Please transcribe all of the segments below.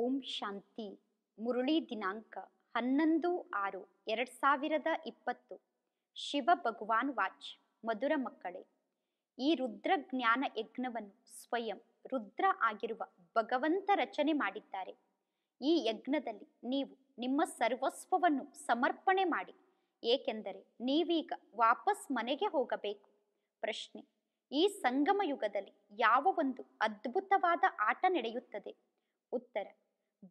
ಓಂ ಶಾಂತಿ ಮುರುಳಿ ದಿನಾಂಕ ಹನ್ನೊಂದು ಆರು ಎರಡು ಸಾವಿರದ ಇಪ್ಪತ್ತು ಶಿವ ಭಗವಾನ್ ವಾಚ್ ಮಧುರ ಮಕ್ಕಳೇ ಈ ರುದ್ರ ಜ್ಞಾನ ಯಜ್ಞವನ್ನು ಸ್ವಯಂ ರುದ್ರ ಆಗಿರುವ ಭಗವಂತ ರಚನೆ ಮಾಡಿದ್ದಾರೆ ಈ ಯಜ್ಞದಲ್ಲಿ ನೀವು ನಿಮ್ಮ ಸರ್ವಸ್ವವನ್ನು ಸಮರ್ಪಣೆ ಮಾಡಿ ಏಕೆಂದರೆ ನೀವೀಗ ವಾಪಸ್ ಮನೆಗೆ ಹೋಗಬೇಕು ಪ್ರಶ್ನೆ ಈ ಸಂಗಮ ಯುಗದಲ್ಲಿ ಯಾವ ಒಂದು ಅದ್ಭುತವಾದ ಆಟ ನಡೆಯುತ್ತದೆ ಉತ್ತರ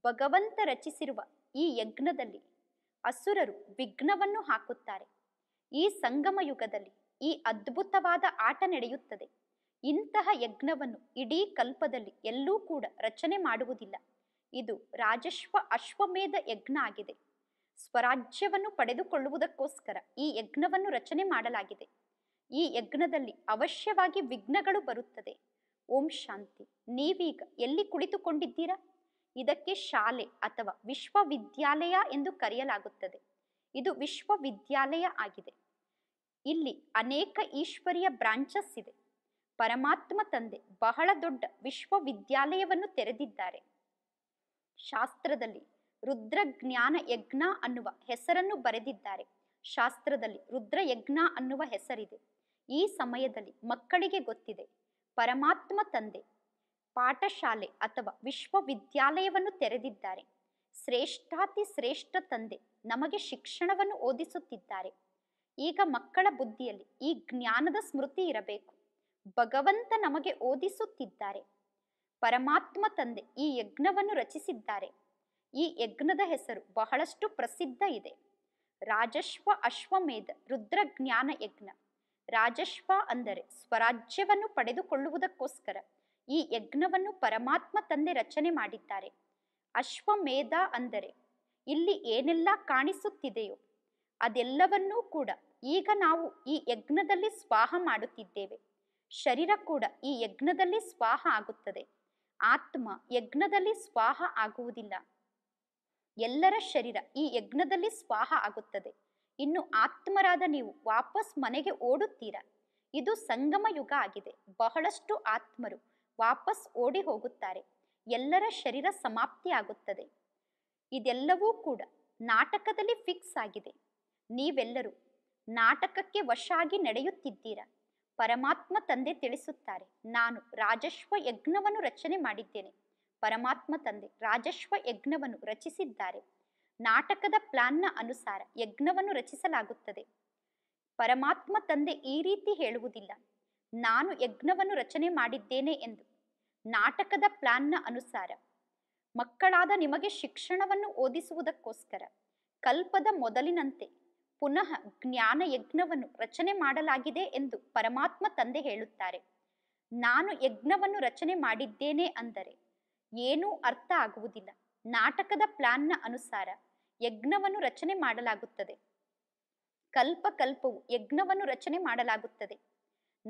ಭಗವಂತ ರಚಿಸಿರುವ ಈ ಯಜ್ಞದಲ್ಲಿ ಅಸುರರು ವಿಘ್ನವನ್ನು ಹಾಕುತ್ತಾರೆ ಈ ಸಂಗಮ ಯುಗದಲ್ಲಿ ಈ ಅದ್ಭುತವಾದ ಆಟ ನಡೆಯುತ್ತದೆ ಇಂತಹ ಯಜ್ಞವನ್ನು ಇಡೀ ಕಲ್ಪದಲ್ಲಿ ಎಲ್ಲೂ ಕೂಡ ರಚನೆ ಮಾಡುವುದಿಲ್ಲ ಇದು ರಾಜಶ್ವ ಅಶ್ವಮೇಧ ಯಜ್ಞ ಆಗಿದೆ ಸ್ವರಾಜ್ಯವನ್ನು ಪಡೆದುಕೊಳ್ಳುವುದಕ್ಕೋಸ್ಕರ ಈ ಯಜ್ಞವನ್ನು ರಚನೆ ಮಾಡಲಾಗಿದೆ ಈ ಯಜ್ಞದಲ್ಲಿ ಅವಶ್ಯವಾಗಿ ವಿಘ್ನಗಳು ಬರುತ್ತದೆ ಓಂ ಶಾಂತಿ ನೀವೀಗ ಎಲ್ಲಿ ಕುಳಿತುಕೊಂಡಿದ್ದೀರಾ ಇದಕ್ಕೆ ಶಾಲೆ ಅಥವಾ ವಿಶ್ವವಿದ್ಯಾಲಯ ಎಂದು ಕರೆಯಲಾಗುತ್ತದೆ ಇದು ವಿಶ್ವವಿದ್ಯಾಲಯ ಆಗಿದೆ ಇಲ್ಲಿ ಅನೇಕ ಈಶ್ವರೀಯ ಬ್ರಾಂಚಸ್ ಇದೆ ಪರಮಾತ್ಮ ತಂದೆ ಬಹಳ ದೊಡ್ಡ ವಿಶ್ವವಿದ್ಯಾಲಯವನ್ನು ತೆರೆದಿದ್ದಾರೆ ಶಾಸ್ತ್ರದಲ್ಲಿ ರುದ್ರಜ್ಞಾನ ಯಜ್ಞ ಅನ್ನುವ ಹೆಸರನ್ನು ಬರೆದಿದ್ದಾರೆ ಶಾಸ್ತ್ರದಲ್ಲಿ ರುದ್ರಯಜ್ಞ ಅನ್ನುವ ಹೆಸರಿದೆ ಈ ಸಮಯದಲ್ಲಿ ಮಕ್ಕಳಿಗೆ ಗೊತ್ತಿದೆ ಪರಮಾತ್ಮ ತಂದೆ ಪಾಠಶಾಲೆ ಅಥವಾ ವಿಶ್ವವಿದ್ಯಾಲಯವನ್ನು ತೆರೆದಿದ್ದಾರೆ ಶ್ರೇಷ್ಠಾತಿ ಶ್ರೇಷ್ಠ ತಂದೆ ನಮಗೆ ಶಿಕ್ಷಣವನ್ನು ಓದಿಸುತ್ತಿದ್ದಾರೆ ಈಗ ಮಕ್ಕಳ ಬುದ್ಧಿಯಲ್ಲಿ ಈ ಜ್ಞಾನದ ಸ್ಮೃತಿ ಇರಬೇಕು ಭಗವಂತ ನಮಗೆ ಓದಿಸುತ್ತಿದ್ದಾರೆ ಪರಮಾತ್ಮ ತಂದೆ ಈ ಯಜ್ಞವನ್ನು ರಚಿಸಿದ್ದಾರೆ ಈ ಯಜ್ಞದ ಹೆಸರು ಬಹಳಷ್ಟು ಪ್ರಸಿದ್ಧ ಇದೆ ರಾಜಶ್ವ ಅಶ್ವಮೇಧ ರುದ್ರ ಜ್ಞಾನ ಯಜ್ಞ ರಾಜಶ್ವ ಅಂದರೆ ಸ್ವರಾಜ್ಯವನ್ನು ಪಡೆದುಕೊಳ್ಳುವುದಕ್ಕೋಸ್ಕರ ಈ ಯಜ್ಞವನ್ನು ಪರಮಾತ್ಮ ತಂದೆ ರಚನೆ ಮಾಡಿದ್ದಾರೆ ಅಶ್ವಮೇಧ ಅಂದರೆ ಇಲ್ಲಿ ಏನೆಲ್ಲ ಕಾಣಿಸುತ್ತಿದೆಯೋ ಅದೆಲ್ಲವನ್ನೂ ಕೂಡ ಈಗ ನಾವು ಈ ಯಜ್ಞದಲ್ಲಿ ಸ್ವಾಹ ಮಾಡುತ್ತಿದ್ದೇವೆ ಶರೀರ ಕೂಡ ಈ ಯಜ್ಞದಲ್ಲಿ ಸ್ವಾಹ ಆಗುತ್ತದೆ ಆತ್ಮ ಯಜ್ಞದಲ್ಲಿ ಸ್ವಾಹ ಆಗುವುದಿಲ್ಲ ಎಲ್ಲರ ಶರೀರ ಈ ಯಜ್ಞದಲ್ಲಿ ಸ್ವಾಹ ಆಗುತ್ತದೆ ಇನ್ನು ಆತ್ಮರಾದ ನೀವು ವಾಪಸ್ ಮನೆಗೆ ಓಡುತ್ತೀರಾ ಇದು ಸಂಗಮ ಯುಗ ಆಗಿದೆ ಬಹಳಷ್ಟು ಆತ್ಮರು ವಾಪಸ್ ಓಡಿ ಹೋಗುತ್ತಾರೆ ಎಲ್ಲರ ಶರೀರ ಸಮಾಪ್ತಿಯಾಗುತ್ತದೆ ಇದೆಲ್ಲವೂ ಕೂಡ ನಾಟಕದಲ್ಲಿ ಫಿಕ್ಸ್ ಆಗಿದೆ ನೀವೆಲ್ಲರೂ ನಾಟಕಕ್ಕೆ ವಶಾಗಿ ನಡೆಯುತ್ತಿದ್ದೀರಾ ಪರಮಾತ್ಮ ತಂದೆ ತಿಳಿಸುತ್ತಾರೆ ನಾನು ರಾಜಶ್ವ ಯಜ್ಞವನ್ನು ರಚನೆ ಮಾಡಿದ್ದೇನೆ ಪರಮಾತ್ಮ ತಂದೆ ರಾಜಸ್ವ ಯಜ್ಞವನ್ನು ರಚಿಸಿದ್ದಾರೆ ನಾಟಕದ ಪ್ಲಾನ್ನ ಅನುಸಾರ ಯಜ್ಞವನ್ನು ರಚಿಸಲಾಗುತ್ತದೆ ಪರಮಾತ್ಮ ತಂದೆ ಈ ರೀತಿ ಹೇಳುವುದಿಲ್ಲ ನಾನು ಯಜ್ಞವನ್ನು ರಚನೆ ಮಾಡಿದ್ದೇನೆ ಎಂದು ನಾಟಕದ ಪ್ಲಾನ್ನ ಅನುಸಾರ ಮಕ್ಕಳಾದ ನಿಮಗೆ ಶಿಕ್ಷಣವನ್ನು ಓದಿಸುವುದಕ್ಕೋಸ್ಕರ ಕಲ್ಪದ ಮೊದಲಿನಂತೆ ಪುನಃ ಜ್ಞಾನ ಯಜ್ಞವನ್ನು ರಚನೆ ಮಾಡಲಾಗಿದೆ ಎಂದು ಪರಮಾತ್ಮ ತಂದೆ ಹೇಳುತ್ತಾರೆ ನಾನು ಯಜ್ಞವನ್ನು ರಚನೆ ಮಾಡಿದ್ದೇನೆ ಅಂದರೆ ಏನೂ ಅರ್ಥ ಆಗುವುದಿಲ್ಲ ನಾಟಕದ ಪ್ಲಾನ್ನ ಅನುಸಾರ ಯಜ್ಞವನ್ನು ರಚನೆ ಮಾಡಲಾಗುತ್ತದೆ ಕಲ್ಪ ಕಲ್ಪವು ಯಜ್ಞವನ್ನು ರಚನೆ ಮಾಡಲಾಗುತ್ತದೆ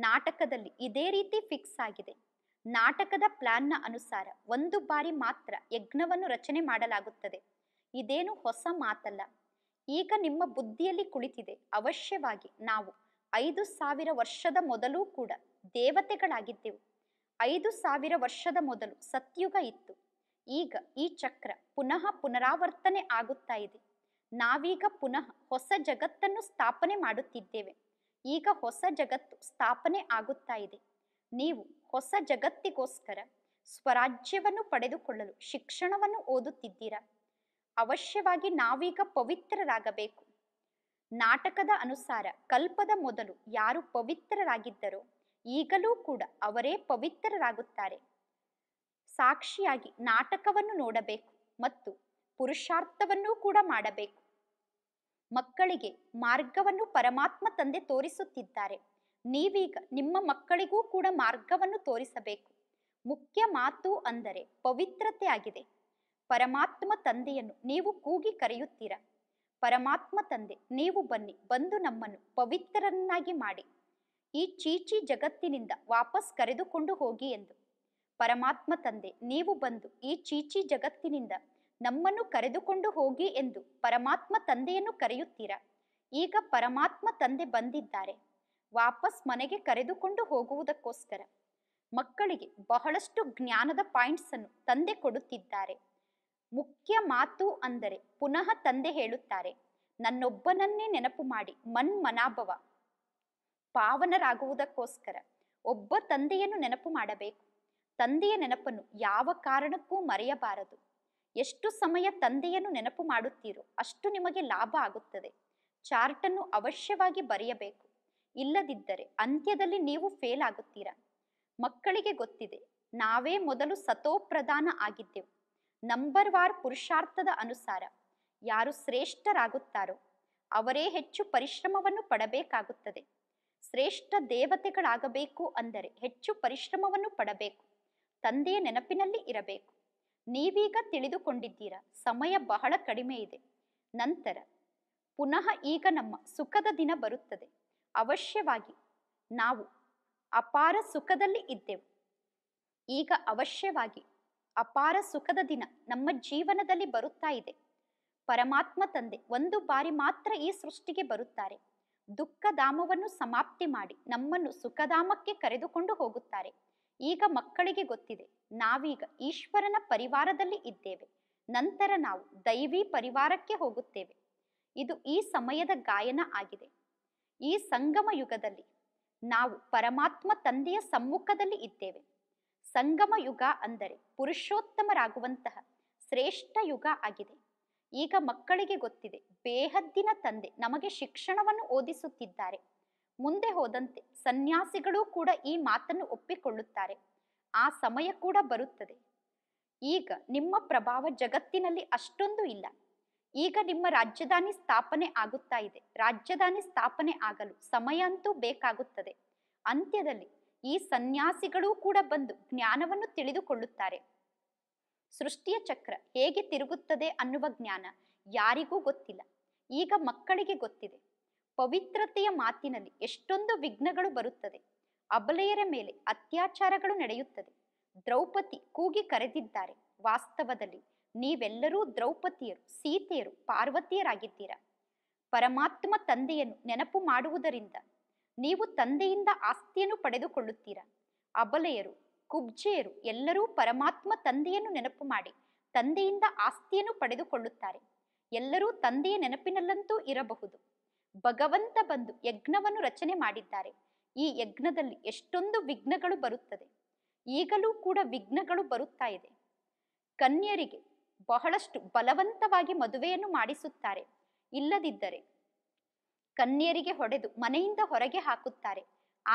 ನಾಟಕದಲ್ಲಿ ಇದೇ ರೀತಿ ಫಿಕ್ಸ್ ಆಗಿದೆ ನಾಟಕದ ಪ್ಲಾನ್ನ ಅನುಸಾರ ಒಂದು ಬಾರಿ ಮಾತ್ರ ಯಜ್ಞವನ್ನು ರಚನೆ ಮಾಡಲಾಗುತ್ತದೆ ಇದೇನು ಹೊಸ ಮಾತಲ್ಲ ಈಗ ನಿಮ್ಮ ಬುದ್ಧಿಯಲ್ಲಿ ಕುಳಿತಿದೆ ಅವಶ್ಯವಾಗಿ ನಾವು ಐದು ಸಾವಿರ ವರ್ಷದ ಮೊದಲೂ ಕೂಡ ದೇವತೆಗಳಾಗಿದ್ದೆವು ಐದು ಸಾವಿರ ವರ್ಷದ ಮೊದಲು ಸತ್ಯುಗ ಇತ್ತು ಈಗ ಈ ಚಕ್ರ ಪುನಃ ಪುನರಾವರ್ತನೆ ಆಗುತ್ತಾ ಇದೆ ನಾವೀಗ ಪುನಃ ಹೊಸ ಜಗತ್ತನ್ನು ಸ್ಥಾಪನೆ ಮಾಡುತ್ತಿದ್ದೇವೆ ಈಗ ಹೊಸ ಜಗತ್ತು ಸ್ಥಾಪನೆ ಆಗುತ್ತಾ ಇದೆ ನೀವು ಹೊಸ ಜಗತ್ತಿಗೋಸ್ಕರ ಸ್ವರಾಜ್ಯವನ್ನು ಪಡೆದುಕೊಳ್ಳಲು ಶಿಕ್ಷಣವನ್ನು ಓದುತ್ತಿದ್ದೀರಾ ಅವಶ್ಯವಾಗಿ ನಾವೀಗ ಪವಿತ್ರರಾಗಬೇಕು ನಾಟಕದ ಅನುಸಾರ ಕಲ್ಪದ ಮೊದಲು ಯಾರು ಪವಿತ್ರರಾಗಿದ್ದರೋ ಈಗಲೂ ಕೂಡ ಅವರೇ ಪವಿತ್ರರಾಗುತ್ತಾರೆ ಸಾಕ್ಷಿಯಾಗಿ ನಾಟಕವನ್ನು ನೋಡಬೇಕು ಮತ್ತು ಪುರುಷಾರ್ಥವನ್ನೂ ಕೂಡ ಮಾಡಬೇಕು ಮಕ್ಕಳಿಗೆ ಮಾರ್ಗವನ್ನು ಪರಮಾತ್ಮ ತಂದೆ ತೋರಿಸುತ್ತಿದ್ದಾರೆ ನೀವೀಗ ನಿಮ್ಮ ಮಕ್ಕಳಿಗೂ ಕೂಡ ಮಾರ್ಗವನ್ನು ತೋರಿಸಬೇಕು ಮುಖ್ಯ ಮಾತು ಅಂದರೆ ಪವಿತ್ರತೆ ಆಗಿದೆ ಪರಮಾತ್ಮ ತಂದೆಯನ್ನು ನೀವು ಕೂಗಿ ಕರೆಯುತ್ತೀರ ಪರಮಾತ್ಮ ತಂದೆ ನೀವು ಬನ್ನಿ ಬಂದು ನಮ್ಮನ್ನು ಪವಿತ್ರರನ್ನಾಗಿ ಮಾಡಿ ಈ ಚೀಚಿ ಜಗತ್ತಿನಿಂದ ವಾಪಸ್ ಕರೆದುಕೊಂಡು ಹೋಗಿ ಎಂದು ಪರಮಾತ್ಮ ತಂದೆ ನೀವು ಬಂದು ಈ ಚೀಚಿ ಜಗತ್ತಿನಿಂದ ನಮ್ಮನ್ನು ಕರೆದುಕೊಂಡು ಹೋಗಿ ಎಂದು ಪರಮಾತ್ಮ ತಂದೆಯನ್ನು ಕರೆಯುತ್ತೀರಾ ಈಗ ಪರಮಾತ್ಮ ತಂದೆ ಬಂದಿದ್ದಾರೆ ವಾಪಸ್ ಮನೆಗೆ ಕರೆದುಕೊಂಡು ಹೋಗುವುದಕ್ಕೋಸ್ಕರ ಮಕ್ಕಳಿಗೆ ಬಹಳಷ್ಟು ಜ್ಞಾನದ ಪಾಯಿಂಟ್ಸ್ ಅನ್ನು ತಂದೆ ಕೊಡುತ್ತಿದ್ದಾರೆ ಮುಖ್ಯ ಮಾತು ಅಂದರೆ ಪುನಃ ತಂದೆ ಹೇಳುತ್ತಾರೆ ನನ್ನೊಬ್ಬನನ್ನೇ ನೆನಪು ಮಾಡಿ ಮನ್ ಮನಾಭವ ಪಾವನರಾಗುವುದಕ್ಕೋಸ್ಕರ ಒಬ್ಬ ತಂದೆಯನ್ನು ನೆನಪು ಮಾಡಬೇಕು ತಂದೆಯ ನೆನಪನ್ನು ಯಾವ ಕಾರಣಕ್ಕೂ ಮರೆಯಬಾರದು ಎಷ್ಟು ಸಮಯ ತಂದೆಯನ್ನು ನೆನಪು ಮಾಡುತ್ತೀರೋ ಅಷ್ಟು ನಿಮಗೆ ಲಾಭ ಆಗುತ್ತದೆ ಚಾರ್ಟನ್ನು ಅವಶ್ಯವಾಗಿ ಬರೆಯಬೇಕು ಇಲ್ಲದಿದ್ದರೆ ಅಂತ್ಯದಲ್ಲಿ ನೀವು ಫೇಲ್ ಆಗುತ್ತೀರಾ ಮಕ್ಕಳಿಗೆ ಗೊತ್ತಿದೆ ನಾವೇ ಮೊದಲು ಸತೋಪ್ರಧಾನ ಆಗಿದ್ದೆವು ನಂಬರ್ ವಾರ್ ಪುರುಷಾರ್ಥದ ಅನುಸಾರ ಯಾರು ಶ್ರೇಷ್ಠರಾಗುತ್ತಾರೋ ಅವರೇ ಹೆಚ್ಚು ಪರಿಶ್ರಮವನ್ನು ಪಡಬೇಕಾಗುತ್ತದೆ ಶ್ರೇಷ್ಠ ದೇವತೆಗಳಾಗಬೇಕು ಅಂದರೆ ಹೆಚ್ಚು ಪರಿಶ್ರಮವನ್ನು ಪಡಬೇಕು ತಂದೆಯ ನೆನಪಿನಲ್ಲಿ ಇರಬೇಕು ನೀವೀಗ ತಿಳಿದುಕೊಂಡಿದ್ದೀರಾ ಸಮಯ ಬಹಳ ಕಡಿಮೆ ಇದೆ ನಂತರ ಪುನಃ ಈಗ ನಮ್ಮ ಸುಖದ ದಿನ ಬರುತ್ತದೆ ಅವಶ್ಯವಾಗಿ ನಾವು ಅಪಾರ ಸುಖದಲ್ಲಿ ಇದ್ದೆವು ಈಗ ಅವಶ್ಯವಾಗಿ ಅಪಾರ ಸುಖದ ದಿನ ನಮ್ಮ ಜೀವನದಲ್ಲಿ ಬರುತ್ತಾ ಇದೆ ಪರಮಾತ್ಮ ತಂದೆ ಒಂದು ಬಾರಿ ಮಾತ್ರ ಈ ಸೃಷ್ಟಿಗೆ ಬರುತ್ತಾರೆ ದುಃಖಧಾಮವನ್ನು ಸಮಾಪ್ತಿ ಮಾಡಿ ನಮ್ಮನ್ನು ಸುಖಧಾಮಕ್ಕೆ ಕರೆದುಕೊಂಡು ಹೋಗುತ್ತಾರೆ ಈಗ ಮಕ್ಕಳಿಗೆ ಗೊತ್ತಿದೆ ನಾವೀಗ ಈಶ್ವರನ ಪರಿವಾರದಲ್ಲಿ ಇದ್ದೇವೆ ನಂತರ ನಾವು ದೈವಿ ಪರಿವಾರಕ್ಕೆ ಹೋಗುತ್ತೇವೆ ಇದು ಈ ಸಮಯದ ಗಾಯನ ಆಗಿದೆ ಈ ಸಂಗಮ ಯುಗದಲ್ಲಿ ನಾವು ಪರಮಾತ್ಮ ತಂದೆಯ ಸಮ್ಮುಖದಲ್ಲಿ ಇದ್ದೇವೆ ಸಂಗಮ ಯುಗ ಅಂದರೆ ಪುರುಷೋತ್ತಮರಾಗುವಂತಹ ಶ್ರೇಷ್ಠ ಯುಗ ಆಗಿದೆ ಈಗ ಮಕ್ಕಳಿಗೆ ಗೊತ್ತಿದೆ ಬೇಹದ್ದಿನ ತಂದೆ ನಮಗೆ ಶಿಕ್ಷಣವನ್ನು ಓದಿಸುತ್ತಿದ್ದಾರೆ ಮುಂದೆ ಹೋದಂತೆ ಸನ್ಯಾಸಿಗಳೂ ಕೂಡ ಈ ಮಾತನ್ನು ಒಪ್ಪಿಕೊಳ್ಳುತ್ತಾರೆ ಆ ಸಮಯ ಕೂಡ ಬರುತ್ತದೆ ಈಗ ನಿಮ್ಮ ಪ್ರಭಾವ ಜಗತ್ತಿನಲ್ಲಿ ಅಷ್ಟೊಂದು ಇಲ್ಲ ಈಗ ನಿಮ್ಮ ರಾಜಧಾನಿ ಸ್ಥಾಪನೆ ಆಗುತ್ತಾ ಇದೆ ರಾಜಧಾನಿ ಸ್ಥಾಪನೆ ಆಗಲು ಸಮಯ ಅಂತೂ ಬೇಕಾಗುತ್ತದೆ ಅಂತ್ಯದಲ್ಲಿ ಈ ಸನ್ಯಾಸಿಗಳೂ ಕೂಡ ಬಂದು ಜ್ಞಾನವನ್ನು ತಿಳಿದುಕೊಳ್ಳುತ್ತಾರೆ ಸೃಷ್ಟಿಯ ಚಕ್ರ ಹೇಗೆ ತಿರುಗುತ್ತದೆ ಅನ್ನುವ ಜ್ಞಾನ ಯಾರಿಗೂ ಗೊತ್ತಿಲ್ಲ ಈಗ ಮಕ್ಕಳಿಗೆ ಗೊತ್ತಿದೆ ಪವಿತ್ರತೆಯ ಮಾತಿನಲ್ಲಿ ಎಷ್ಟೊಂದು ವಿಘ್ನಗಳು ಬರುತ್ತದೆ ಅಬಲೆಯರ ಮೇಲೆ ಅತ್ಯಾಚಾರಗಳು ನಡೆಯುತ್ತದೆ ದ್ರೌಪದಿ ಕೂಗಿ ಕರೆದಿದ್ದಾರೆ ವಾಸ್ತವದಲ್ಲಿ ನೀವೆಲ್ಲರೂ ದ್ರೌಪದಿಯರು ಸೀತೆಯರು ಪಾರ್ವತಿಯರಾಗಿದ್ದೀರಾ ಪರಮಾತ್ಮ ತಂದೆಯನ್ನು ನೆನಪು ಮಾಡುವುದರಿಂದ ನೀವು ತಂದೆಯಿಂದ ಆಸ್ತಿಯನ್ನು ಪಡೆದುಕೊಳ್ಳುತ್ತೀರಾ ಅಬಲೆಯರು ಕುಬ್ಜೆಯರು ಎಲ್ಲರೂ ಪರಮಾತ್ಮ ತಂದೆಯನ್ನು ನೆನಪು ಮಾಡಿ ತಂದೆಯಿಂದ ಆಸ್ತಿಯನ್ನು ಪಡೆದುಕೊಳ್ಳುತ್ತಾರೆ ಎಲ್ಲರೂ ತಂದೆಯ ನೆನಪಿನಲ್ಲಂತೂ ಇರಬಹುದು ಭಗವಂತ ಬಂದು ಯಜ್ಞವನ್ನು ರಚನೆ ಮಾಡಿದ್ದಾರೆ ಈ ಯಜ್ಞದಲ್ಲಿ ಎಷ್ಟೊಂದು ವಿಘ್ನಗಳು ಬರುತ್ತದೆ ಈಗಲೂ ಕೂಡ ವಿಘ್ನಗಳು ಬರುತ್ತಾ ಇದೆ ಕನ್ಯರಿಗೆ ಬಹಳಷ್ಟು ಬಲವಂತವಾಗಿ ಮದುವೆಯನ್ನು ಮಾಡಿಸುತ್ತಾರೆ ಇಲ್ಲದಿದ್ದರೆ ಕನ್ಯರಿಗೆ ಹೊಡೆದು ಮನೆಯಿಂದ ಹೊರಗೆ ಹಾಕುತ್ತಾರೆ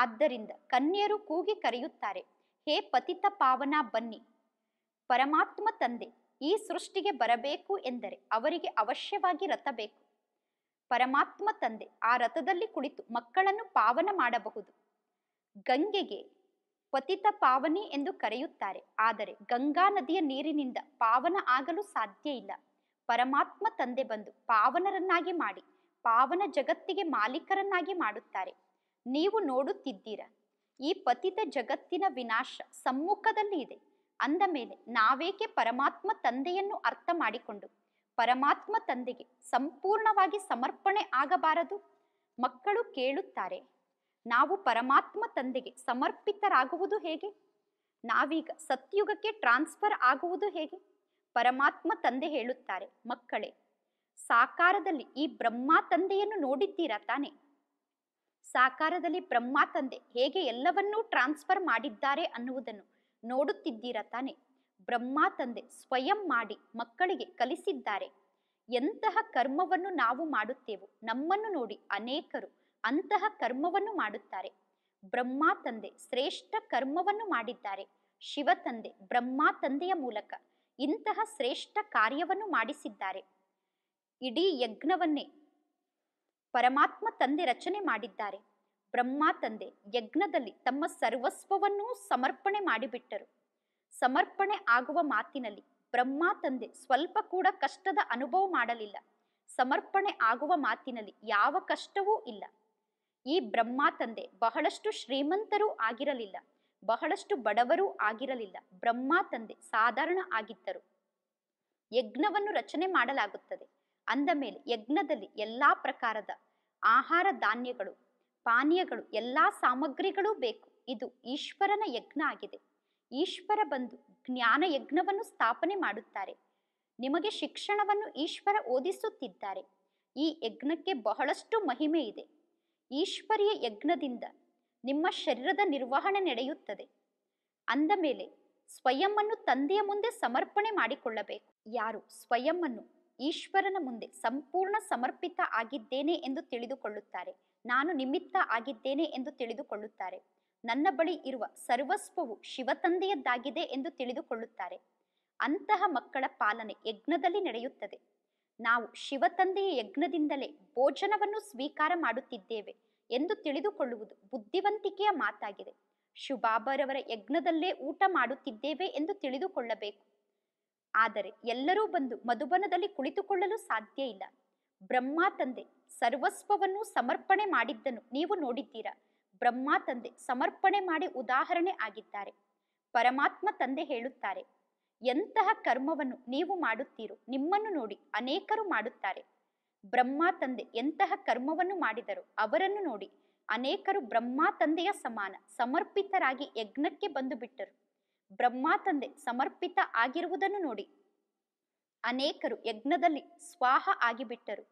ಆದ್ದರಿಂದ ಕನ್ಯರು ಕೂಗಿ ಕರೆಯುತ್ತಾರೆ ಹೇ ಪತಿತ ಪಾವನ ಬನ್ನಿ ಪರಮಾತ್ಮ ತಂದೆ ಈ ಸೃಷ್ಟಿಗೆ ಬರಬೇಕು ಎಂದರೆ ಅವರಿಗೆ ಅವಶ್ಯವಾಗಿ ರಥ ಬೇಕು ಪರಮಾತ್ಮ ತಂದೆ ಆ ರಥದಲ್ಲಿ ಕುಳಿತು ಮಕ್ಕಳನ್ನು ಪಾವನ ಮಾಡಬಹುದು ಗಂಗೆಗೆ ಪತಿತ ಪಾವನಿ ಎಂದು ಕರೆಯುತ್ತಾರೆ ಆದರೆ ಗಂಗಾ ನದಿಯ ನೀರಿನಿಂದ ಪಾವನ ಆಗಲು ಸಾಧ್ಯ ಇಲ್ಲ ಪರಮಾತ್ಮ ತಂದೆ ಬಂದು ಪಾವನರನ್ನಾಗಿ ಮಾಡಿ ಪಾವನ ಜಗತ್ತಿಗೆ ಮಾಲೀಕರನ್ನಾಗಿ ಮಾಡುತ್ತಾರೆ ನೀವು ನೋಡುತ್ತಿದ್ದೀರಾ ಈ ಪತಿತ ಜಗತ್ತಿನ ವಿನಾಶ ಸಮ್ಮುಖದಲ್ಲಿ ಇದೆ ಅಂದ ಮೇಲೆ ನಾವೇಕೆ ಪರಮಾತ್ಮ ತಂದೆಯನ್ನು ಅರ್ಥ ಮಾಡಿಕೊಂಡು ಪರಮಾತ್ಮ ತಂದೆಗೆ ಸಂಪೂರ್ಣವಾಗಿ ಸಮರ್ಪಣೆ ಆಗಬಾರದು ಮಕ್ಕಳು ಕೇಳುತ್ತಾರೆ ನಾವು ಪರಮಾತ್ಮ ತಂದೆಗೆ ಸಮರ್ಪಿತರಾಗುವುದು ಹೇಗೆ ನಾವೀಗ ಸತ್ಯುಗಕ್ಕೆ ಟ್ರಾನ್ಸ್ಫರ್ ಆಗುವುದು ಹೇಗೆ ಪರಮಾತ್ಮ ತಂದೆ ಹೇಳುತ್ತಾರೆ ಮಕ್ಕಳೇ ಸಾಕಾರದಲ್ಲಿ ಈ ಬ್ರಹ್ಮ ತಂದೆಯನ್ನು ನೋಡಿದ್ದೀರಾ ತಾನೆ ಸಾಕಾರದಲ್ಲಿ ಬ್ರಹ್ಮ ತಂದೆ ಹೇಗೆ ಎಲ್ಲವನ್ನೂ ಟ್ರಾನ್ಸ್ಫರ್ ಮಾಡಿದ್ದಾರೆ ಅನ್ನುವುದನ್ನು ನೋಡುತ್ತಿದ್ದೀರಾ ತಾನೆ ಬ್ರಹ್ಮ ತಂದೆ ಸ್ವಯಂ ಮಾಡಿ ಮಕ್ಕಳಿಗೆ ಕಲಿಸಿದ್ದಾರೆ ಎಂತಹ ಕರ್ಮವನ್ನು ನಾವು ಮಾಡುತ್ತೇವೋ ನಮ್ಮನ್ನು ನೋಡಿ ಅನೇಕರು ಅಂತಹ ಕರ್ಮವನ್ನು ಮಾಡುತ್ತಾರೆ ಬ್ರಹ್ಮ ತಂದೆ ಶ್ರೇಷ್ಠ ಕರ್ಮವನ್ನು ಮಾಡಿದ್ದಾರೆ ಶಿವ ತಂದೆ ಬ್ರಹ್ಮ ತಂದೆಯ ಮೂಲಕ ಇಂತಹ ಶ್ರೇಷ್ಠ ಕಾರ್ಯವನ್ನು ಮಾಡಿಸಿದ್ದಾರೆ ಇಡೀ ಯಜ್ಞವನ್ನೇ ಪರಮಾತ್ಮ ತಂದೆ ರಚನೆ ಮಾಡಿದ್ದಾರೆ ಬ್ರಹ್ಮ ತಂದೆ ಯಜ್ಞದಲ್ಲಿ ತಮ್ಮ ಸರ್ವಸ್ವವನ್ನೂ ಸಮರ್ಪಣೆ ಮಾಡಿಬಿಟ್ಟರು ಸಮರ್ಪಣೆ ಆಗುವ ಮಾತಿನಲ್ಲಿ ಬ್ರಹ್ಮ ತಂದೆ ಸ್ವಲ್ಪ ಕೂಡ ಕಷ್ಟದ ಅನುಭವ ಮಾಡಲಿಲ್ಲ ಸಮರ್ಪಣೆ ಆಗುವ ಮಾತಿನಲ್ಲಿ ಯಾವ ಕಷ್ಟವೂ ಇಲ್ಲ ಈ ಬ್ರಹ್ಮ ತಂದೆ ಬಹಳಷ್ಟು ಶ್ರೀಮಂತರೂ ಆಗಿರಲಿಲ್ಲ ಬಹಳಷ್ಟು ಬಡವರೂ ಆಗಿರಲಿಲ್ಲ ಬ್ರಹ್ಮ ತಂದೆ ಸಾಧಾರಣ ಆಗಿದ್ದರು ಯಜ್ಞವನ್ನು ರಚನೆ ಮಾಡಲಾಗುತ್ತದೆ ಅಂದ ಮೇಲೆ ಯಜ್ಞದಲ್ಲಿ ಎಲ್ಲಾ ಪ್ರಕಾರದ ಆಹಾರ ಧಾನ್ಯಗಳು ಪಾನೀಯಗಳು ಎಲ್ಲಾ ಸಾಮಗ್ರಿಗಳೂ ಬೇಕು ಇದು ಈಶ್ವರನ ಯಜ್ಞ ಆಗಿದೆ ಈಶ್ವರ ಬಂಧು ಜ್ಞಾನ ಯಜ್ಞವನ್ನು ಸ್ಥಾಪನೆ ಮಾಡುತ್ತಾರೆ ನಿಮಗೆ ಶಿಕ್ಷಣವನ್ನು ಈಶ್ವರ ಓದಿಸುತ್ತಿದ್ದಾರೆ ಈ ಯಜ್ಞಕ್ಕೆ ಬಹಳಷ್ಟು ಮಹಿಮೆ ಇದೆ ಈಶ್ವರಿಯ ಯಜ್ಞದಿಂದ ನಿಮ್ಮ ಶರೀರದ ನಿರ್ವಹಣೆ ನಡೆಯುತ್ತದೆ ಅಂದ ಮೇಲೆ ಸ್ವಯಂ ತಂದೆಯ ಮುಂದೆ ಸಮರ್ಪಣೆ ಮಾಡಿಕೊಳ್ಳಬೇಕು ಯಾರು ಸ್ವಯಂ ಈಶ್ವರನ ಮುಂದೆ ಸಂಪೂರ್ಣ ಸಮರ್ಪಿತ ಆಗಿದ್ದೇನೆ ಎಂದು ತಿಳಿದುಕೊಳ್ಳುತ್ತಾರೆ ನಾನು ನಿಮಿತ್ತ ಆಗಿದ್ದೇನೆ ಎಂದು ತಿಳಿದುಕೊಳ್ಳುತ್ತಾರೆ ನನ್ನ ಬಳಿ ಇರುವ ಸರ್ವಸ್ವವು ಶಿವತಂದೆಯದ್ದಾಗಿದೆ ಎಂದು ತಿಳಿದುಕೊಳ್ಳುತ್ತಾರೆ ಅಂತಹ ಮಕ್ಕಳ ಪಾಲನೆ ಯಜ್ಞದಲ್ಲಿ ನಡೆಯುತ್ತದೆ ನಾವು ಶಿವತಂದೆಯ ಯಜ್ಞದಿಂದಲೇ ಭೋಜನವನ್ನು ಸ್ವೀಕಾರ ಮಾಡುತ್ತಿದ್ದೇವೆ ಎಂದು ತಿಳಿದುಕೊಳ್ಳುವುದು ಬುದ್ಧಿವಂತಿಕೆಯ ಮಾತಾಗಿದೆ ಶುಭಾಬರವರ ಯಜ್ಞದಲ್ಲೇ ಊಟ ಮಾಡುತ್ತಿದ್ದೇವೆ ಎಂದು ತಿಳಿದುಕೊಳ್ಳಬೇಕು ಆದರೆ ಎಲ್ಲರೂ ಬಂದು ಮಧುಬನದಲ್ಲಿ ಕುಳಿತುಕೊಳ್ಳಲು ಸಾಧ್ಯ ಇಲ್ಲ ಬ್ರಹ್ಮ ತಂದೆ ಸರ್ವಸ್ವವನ್ನು ಸಮರ್ಪಣೆ ಮಾಡಿದ್ದನ್ನು ನೀವು ನೋಡಿದ್ದೀರಾ ಬ್ರಹ್ಮ ತಂದೆ ಸಮರ್ಪಣೆ ಮಾಡಿ ಉದಾಹರಣೆ ಆಗಿದ್ದಾರೆ ಪರಮಾತ್ಮ ತಂದೆ ಹೇಳುತ್ತಾರೆ ಎಂತಹ ಕರ್ಮವನ್ನು ನೀವು ಮಾಡುತ್ತೀರೋ ನಿಮ್ಮನ್ನು ನೋಡಿ ಅನೇಕರು ಮಾಡುತ್ತಾರೆ ಬ್ರಹ್ಮ ತಂದೆ ಎಂತಹ ಕರ್ಮವನ್ನು ಮಾಡಿದರು ಅವರನ್ನು ನೋಡಿ ಅನೇಕರು ಬ್ರಹ್ಮ ತಂದೆಯ ಸಮಾನ ಸಮರ್ಪಿತರಾಗಿ ಯಜ್ಞಕ್ಕೆ ಬಂದು ಬಿಟ್ಟರು ಬ್ರಹ್ಮ ತಂದೆ ಸಮರ್ಪಿತ ಆಗಿರುವುದನ್ನು ನೋಡಿ ಅನೇಕರು ಯಜ್ಞದಲ್ಲಿ ಸ್ವಾಹ ಆಗಿಬಿಟ್ಟರು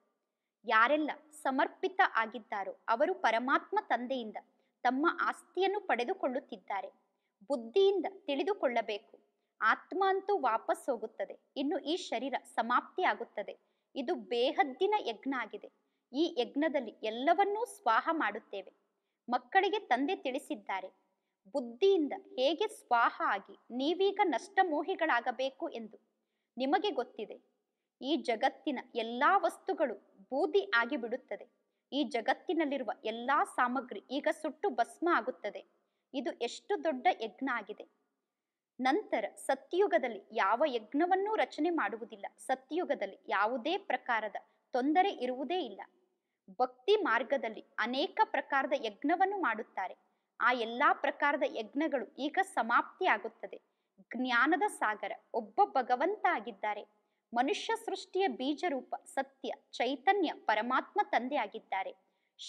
ಯಾರೆಲ್ಲ ಸಮರ್ಪಿತ ಆಗಿದ್ದಾರೋ ಅವರು ಪರಮಾತ್ಮ ತಂದೆಯಿಂದ ತಮ್ಮ ಆಸ್ತಿಯನ್ನು ಪಡೆದುಕೊಳ್ಳುತ್ತಿದ್ದಾರೆ ಬುದ್ಧಿಯಿಂದ ತಿಳಿದುಕೊಳ್ಳಬೇಕು ಆತ್ಮ ಅಂತೂ ವಾಪಸ್ ಹೋಗುತ್ತದೆ ಇನ್ನು ಈ ಶರೀರ ಸಮಾಪ್ತಿಯಾಗುತ್ತದೆ ಇದು ಬೇಹದ್ದಿನ ಯಜ್ಞ ಆಗಿದೆ ಈ ಯಜ್ಞದಲ್ಲಿ ಎಲ್ಲವನ್ನೂ ಸ್ವಾಹ ಮಾಡುತ್ತೇವೆ ಮಕ್ಕಳಿಗೆ ತಂದೆ ತಿಳಿಸಿದ್ದಾರೆ ಬುದ್ಧಿಯಿಂದ ಹೇಗೆ ಸ್ವಾಹ ಆಗಿ ನೀವೀಗ ನಷ್ಟಮೋಹಿಗಳಾಗಬೇಕು ಎಂದು ನಿಮಗೆ ಗೊತ್ತಿದೆ ಈ ಜಗತ್ತಿನ ಎಲ್ಲಾ ವಸ್ತುಗಳು ಬೂದಿ ಆಗಿಬಿಡುತ್ತದೆ ಈ ಜಗತ್ತಿನಲ್ಲಿರುವ ಎಲ್ಲಾ ಸಾಮಗ್ರಿ ಈಗ ಸುಟ್ಟು ಭಸ್ಮ ಆಗುತ್ತದೆ ಇದು ಎಷ್ಟು ದೊಡ್ಡ ಯಜ್ಞ ಆಗಿದೆ ನಂತರ ಸತ್ಯಯುಗದಲ್ಲಿ ಯಾವ ಯಜ್ಞವನ್ನೂ ರಚನೆ ಮಾಡುವುದಿಲ್ಲ ಸತ್ಯಯುಗದಲ್ಲಿ ಯಾವುದೇ ಪ್ರಕಾರದ ತೊಂದರೆ ಇರುವುದೇ ಇಲ್ಲ ಭಕ್ತಿ ಮಾರ್ಗದಲ್ಲಿ ಅನೇಕ ಪ್ರಕಾರದ ಯಜ್ಞವನ್ನು ಮಾಡುತ್ತಾರೆ ಆ ಎಲ್ಲಾ ಪ್ರಕಾರದ ಯಜ್ಞಗಳು ಈಗ ಸಮಾಪ್ತಿಯಾಗುತ್ತದೆ ಜ್ಞಾನದ ಸಾಗರ ಒಬ್ಬ ಭಗವಂತ ಆಗಿದ್ದಾರೆ ಮನುಷ್ಯ ಸೃಷ್ಟಿಯ ಬೀಜರೂಪ ಸತ್ಯ ಚೈತನ್ಯ ಪರಮಾತ್ಮ ತಂದೆ ಆಗಿದ್ದಾರೆ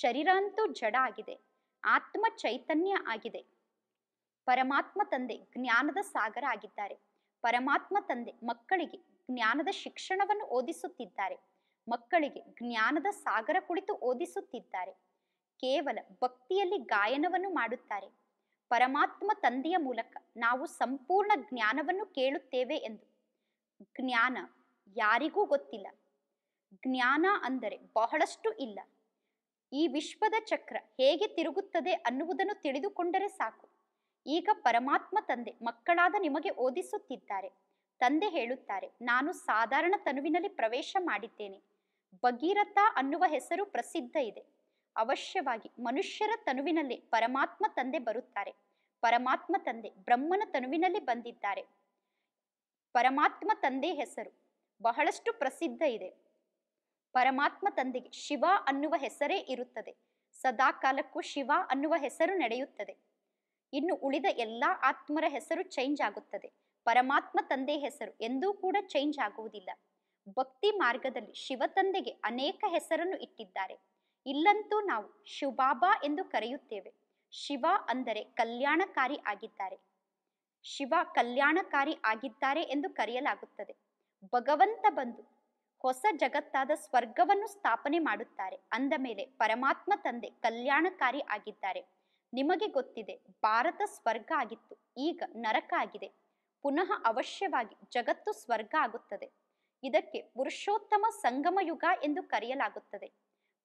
ಶರೀರ ಜಡ ಆಗಿದೆ ಆತ್ಮ ಚೈತನ್ಯ ಆಗಿದೆ ಪರಮಾತ್ಮ ತಂದೆ ಜ್ಞಾನದ ಸಾಗರ ಆಗಿದ್ದಾರೆ ಪರಮಾತ್ಮ ತಂದೆ ಮಕ್ಕಳಿಗೆ ಜ್ಞಾನದ ಶಿಕ್ಷಣವನ್ನು ಓದಿಸುತ್ತಿದ್ದಾರೆ ಮಕ್ಕಳಿಗೆ ಜ್ಞಾನದ ಸಾಗರ ಕುಳಿತು ಓದಿಸುತ್ತಿದ್ದಾರೆ ಕೇವಲ ಭಕ್ತಿಯಲ್ಲಿ ಗಾಯನವನ್ನು ಮಾಡುತ್ತಾರೆ ಪರಮಾತ್ಮ ತಂದೆಯ ಮೂಲಕ ನಾವು ಸಂಪೂರ್ಣ ಜ್ಞಾನವನ್ನು ಕೇಳುತ್ತೇವೆ ಎಂದು ಜ್ಞಾನ ಯಾರಿಗೂ ಗೊತ್ತಿಲ್ಲ ಜ್ಞಾನ ಅಂದರೆ ಬಹಳಷ್ಟು ಇಲ್ಲ ಈ ವಿಶ್ವದ ಚಕ್ರ ಹೇಗೆ ತಿರುಗುತ್ತದೆ ಅನ್ನುವುದನ್ನು ತಿಳಿದುಕೊಂಡರೆ ಸಾಕು ಈಗ ಪರಮಾತ್ಮ ತಂದೆ ಮಕ್ಕಳಾದ ನಿಮಗೆ ಓದಿಸುತ್ತಿದ್ದಾರೆ ತಂದೆ ಹೇಳುತ್ತಾರೆ ನಾನು ಸಾಧಾರಣ ತನುವಿನಲ್ಲಿ ಪ್ರವೇಶ ಮಾಡಿದ್ದೇನೆ ಭಗೀರಥ ಅನ್ನುವ ಹೆಸರು ಪ್ರಸಿದ್ಧ ಇದೆ ಅವಶ್ಯವಾಗಿ ಮನುಷ್ಯರ ತನುವಿನಲ್ಲಿ ಪರಮಾತ್ಮ ತಂದೆ ಬರುತ್ತಾರೆ ಪರಮಾತ್ಮ ತಂದೆ ಬ್ರಹ್ಮನ ತನುವಿನಲ್ಲಿ ಬಂದಿದ್ದಾರೆ ಪರಮಾತ್ಮ ತಂದೆ ಹೆಸರು ಬಹಳಷ್ಟು ಪ್ರಸಿದ್ಧ ಇದೆ ಪರಮಾತ್ಮ ತಂದೆಗೆ ಶಿವ ಅನ್ನುವ ಹೆಸರೇ ಇರುತ್ತದೆ ಸದಾ ಕಾಲಕ್ಕೂ ಶಿವ ಅನ್ನುವ ಹೆಸರು ನಡೆಯುತ್ತದೆ ಇನ್ನು ಉಳಿದ ಎಲ್ಲ ಆತ್ಮರ ಹೆಸರು ಚೇಂಜ್ ಆಗುತ್ತದೆ ಪರಮಾತ್ಮ ತಂದೆ ಹೆಸರು ಎಂದೂ ಕೂಡ ಚೇಂಜ್ ಆಗುವುದಿಲ್ಲ ಭಕ್ತಿ ಮಾರ್ಗದಲ್ಲಿ ಶಿವ ತಂದೆಗೆ ಅನೇಕ ಹೆಸರನ್ನು ಇಟ್ಟಿದ್ದಾರೆ ಇಲ್ಲಂತೂ ನಾವು ಶಿವಬಾಬಾ ಎಂದು ಕರೆಯುತ್ತೇವೆ ಶಿವ ಅಂದರೆ ಕಲ್ಯಾಣಕಾರಿ ಆಗಿದ್ದಾರೆ ಶಿವ ಕಲ್ಯಾಣಕಾರಿ ಆಗಿದ್ದಾರೆ ಎಂದು ಕರೆಯಲಾಗುತ್ತದೆ ಭಗವಂತ ಬಂದು ಹೊಸ ಜಗತ್ತಾದ ಸ್ವರ್ಗವನ್ನು ಸ್ಥಾಪನೆ ಮಾಡುತ್ತಾರೆ ಅಂದ ಮೇಲೆ ಪರಮಾತ್ಮ ತಂದೆ ಕಲ್ಯಾಣಕಾರಿ ಆಗಿದ್ದಾರೆ ನಿಮಗೆ ಗೊತ್ತಿದೆ ಭಾರತ ಸ್ವರ್ಗ ಆಗಿತ್ತು ಈಗ ನರಕ ಆಗಿದೆ ಪುನಃ ಅವಶ್ಯವಾಗಿ ಜಗತ್ತು ಸ್ವರ್ಗ ಆಗುತ್ತದೆ ಇದಕ್ಕೆ ಪುರುಷೋತ್ತಮ ಸಂಗಮ ಯುಗ ಎಂದು ಕರೆಯಲಾಗುತ್ತದೆ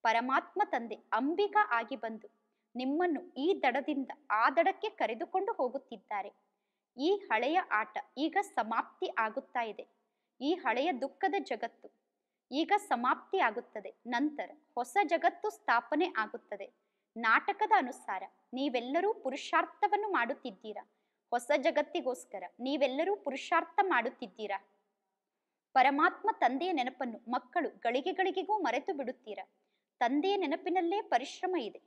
ಪರಮಾತ್ಮ ತಂದೆ ಅಂಬಿಗ ಆಗಿ ಬಂದು ನಿಮ್ಮನ್ನು ಈ ದಡದಿಂದ ಆ ದಡಕ್ಕೆ ಕರೆದುಕೊಂಡು ಹೋಗುತ್ತಿದ್ದಾರೆ ಈ ಹಳೆಯ ಆಟ ಈಗ ಸಮಾಪ್ತಿ ಆಗುತ್ತಾ ಇದೆ ಈ ಹಳೆಯ ದುಃಖದ ಜಗತ್ತು ಈಗ ಸಮಾಪ್ತಿ ಆಗುತ್ತದೆ ನಂತರ ಹೊಸ ಜಗತ್ತು ಸ್ಥಾಪನೆ ಆಗುತ್ತದೆ ನಾಟಕದ ಅನುಸಾರ ನೀವೆಲ್ಲರೂ ಪುರುಷಾರ್ಥವನ್ನು ಮಾಡುತ್ತಿದ್ದೀರಾ ಹೊಸ ಜಗತ್ತಿಗೋಸ್ಕರ ನೀವೆಲ್ಲರೂ ಪುರುಷಾರ್ಥ ಮಾಡುತ್ತಿದ್ದೀರಾ ಪರಮಾತ್ಮ ತಂದೆಯ ನೆನಪನ್ನು ಮಕ್ಕಳು ಗಳಿಗೆ ಗಳಿಗೆಗೂ ಮರೆತು ಬಿಡುತ್ತೀರಾ ತಂದೆಯ ನೆನಪಿನಲ್ಲೇ ಪರಿಶ್ರಮ ಇದೆ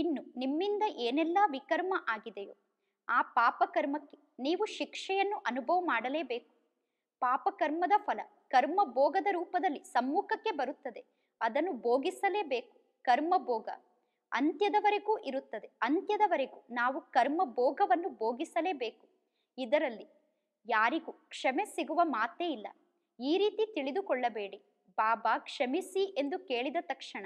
ಇನ್ನು ನಿಮ್ಮಿಂದ ಏನೆಲ್ಲ ವಿಕರ್ಮ ಆಗಿದೆಯೋ ಆ ಪಾಪ ಕರ್ಮಕ್ಕೆ ನೀವು ಶಿಕ್ಷೆಯನ್ನು ಅನುಭವ ಮಾಡಲೇಬೇಕು ಪಾಪಕರ್ಮದ ಫಲ ಕರ್ಮ ಭೋಗದ ರೂಪದಲ್ಲಿ ಸಮ್ಮುಖಕ್ಕೆ ಬರುತ್ತದೆ ಅದನ್ನು ಭೋಗಿಸಲೇಬೇಕು ಕರ್ಮ ಭೋಗ ಅಂತ್ಯದವರೆಗೂ ಇರುತ್ತದೆ ಅಂತ್ಯದವರೆಗೂ ನಾವು ಕರ್ಮ ಭೋಗವನ್ನು ಭೋಗಿಸಲೇಬೇಕು ಇದರಲ್ಲಿ ಯಾರಿಗೂ ಕ್ಷಮೆ ಸಿಗುವ ಮಾತೇ ಇಲ್ಲ ಈ ರೀತಿ ತಿಳಿದುಕೊಳ್ಳಬೇಡಿ ಬಾಬಾ ಕ್ಷಮಿಸಿ ಎಂದು ಕೇಳಿದ ತಕ್ಷಣ